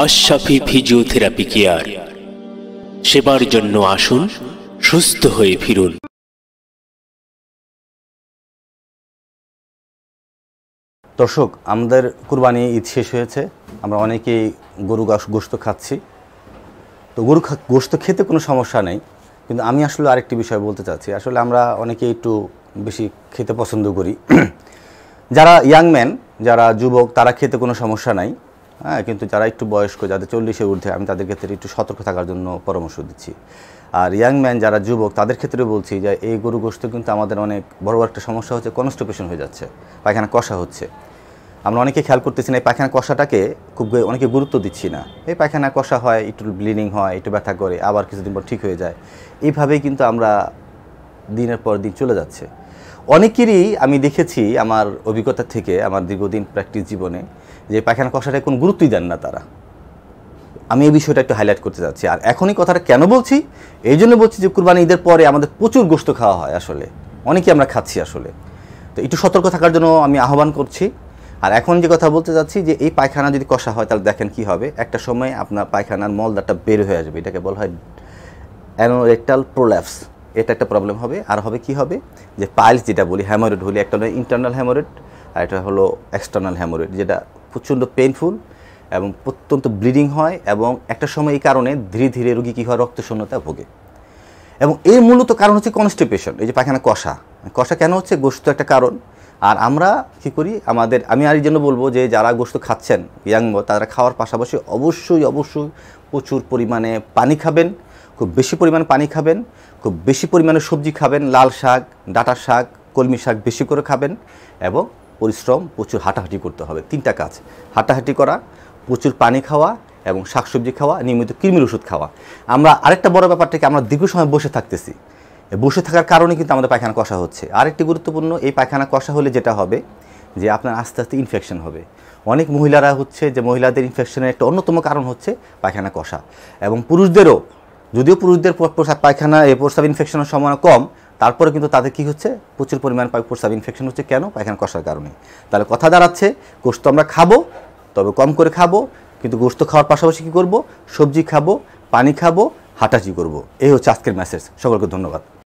আশাফি physiotherapy care সেবার জন্য আসুন সুস্থ হয়ে ফিরুন দর্শক আমাদের কুরবানি ঈদ শেষ হয়েছে আমরা অনেকেই গরু গোস্ত খাচ্ছি তো গরু গোস্ত খেতে কোনো সমস্যা নেই কিন্তু আমি আসলে আরেকটি বিষয় বলতে চাচ্ছি আসলে আমরা অনেকেই একটু বেশি খেতে পছন্দ করি যারা ইয়াংম্যান যারা যুবক তারা খেতে কোনো সমস্যা নাই হ্যাঁ কিন্তু যারা একটু বয়স্ক যাদের চল্লিশের ঊর্ধ্বে আমি তাদের ক্ষেত্রে একটু সতর্ক থাকার জন্য পরামর্শ দিচ্ছি আর ইয়াং ম্যান যারা যুবক তাদের ক্ষেত্রে বলছি যে এই গরু গোস্ত কিন্তু আমাদের অনেক বড় বড় একটা সমস্যা হচ্ছে কনস্টিপেশন হয়ে যাচ্ছে পায়খানা কষা হচ্ছে আমরা অনেকে খেয়াল করতেছি না এই পায়খানা কষাটাকে খুব অনেকে গুরুত্ব দিচ্ছি না এই পায়খানা কষা হয় একটু ব্লিডিং হয় একটু ব্যথা করে আবার কিছুদিন পর ঠিক হয়ে যায় এইভাবেই কিন্তু আমরা দিনের পর দিন চলে যাচ্ছে অনেকেরই আমি দেখেছি আমার অভিজ্ঞতা থেকে আমার দীর্ঘদিন প্র্যাকটিস জীবনে যে পায়খানা কষাটায় কোনো গুরুত্বই দেন না তারা আমি এই বিষয়টা একটু হাইলাইট করতে যাচ্ছি আর এখনই কথাটা কেন বলছি এই জন্য বলছি যে কুরবানি ঈদের পরে আমাদের প্রচুর গোস্ত খাওয়া হয় আসলে অনেকেই আমরা খাচ্ছি আসলে তো একটু সতর্ক থাকার জন্য আমি আহ্বান করছি আর এখন যে কথা বলতে যাচ্ছি যে এই পায়খানা যদি কষা হয় তাহলে দেখেন কি হবে একটা সময় আপনার পায়খানার মলদারটা বের হয়ে আসবে এটাকে বলা হয় অ্যানোরেক্টাল প্রোল্যাপস এটা একটা প্রবলেম হবে আর হবে কি হবে যে পাইলস যেটা বলি হ্যামোরেড হলে একটা হলো ইন্টারনাল হ্যামোরেড আর এটা হলো এক্সটার্নাল হ্যামোরেড যেটা প্রচণ্ড পেনফুল এবং অত্যন্ত ব্লিডিং হয় এবং একটা সময় এই কারণে ধীরে ধীরে রোগী কী হয় রক্তশূন্যতা ভোগে এবং এই মূলত কারণ হচ্ছে কনস্টিপেশন এই যে পায়খানা কষা কষা কেন হচ্ছে গোস্ত একটা কারণ আর আমরা কি করি আমাদের আমি আর এই জন্য বলবো যে যারা গোস্ত খাচ্ছেন ইয়াং তারা খাওয়ার পাশাপাশি অবশ্যই অবশ্যই প্রচুর পরিমাণে পানি খাবেন খুব বেশি পরিমাণ পানি খাবেন খুব বেশি পরিমাণে সবজি খাবেন লাল শাক ডাটা শাক কলমি শাক বেশি করে খাবেন এবং পরিশ্রম প্রচুর হাঁটাহাঁটি করতে হবে তিনটা কাজ হাঁটাহাঁটি করা প্রচুর পানি খাওয়া এবং শাকসবজি খাওয়া নিয়মিত কৃমির ওষুধ খাওয়া আমরা আরেকটা বড় ব্যাপারটাকে আমরা দীর্ঘ সময় বসে থাকতেছি বসে থাকার কারণে কিন্তু আমাদের পায়খানা কষা হচ্ছে আরেকটি গুরুত্বপূর্ণ এই পায়খানা কষা হলে যেটা হবে যে আপনার আস্তে আস্তে ইনফেকশন হবে অনেক মহিলারা হচ্ছে যে মহিলাদের ইনফেকশনের একটা অন্যতম কারণ হচ্ছে পায়খানা কষা এবং পুরুষদেরও যদিও পুরুষদের প্রস্রাব পায়খানা এ প্রস্রাব ইনফেকশনের সময় কম তারপরে কিন্তু তাদের কি হচ্ছে প্রচুর পরিমাণ প্রস্রাব ইনফেকশন হচ্ছে কেন পায়খানা কষার কারণে তাহলে কথা দাঁড়াচ্ছে গোস্ত আমরা খাবো তবে কম করে খাবো কিন্তু গোস্ত খাওয়ার পাশাপাশি কী করবো সবজি খাবো পানি খাবো হাঁটাচি করবো এই হচ্ছে আজকের মেসেজ সকলকে ধন্যবাদ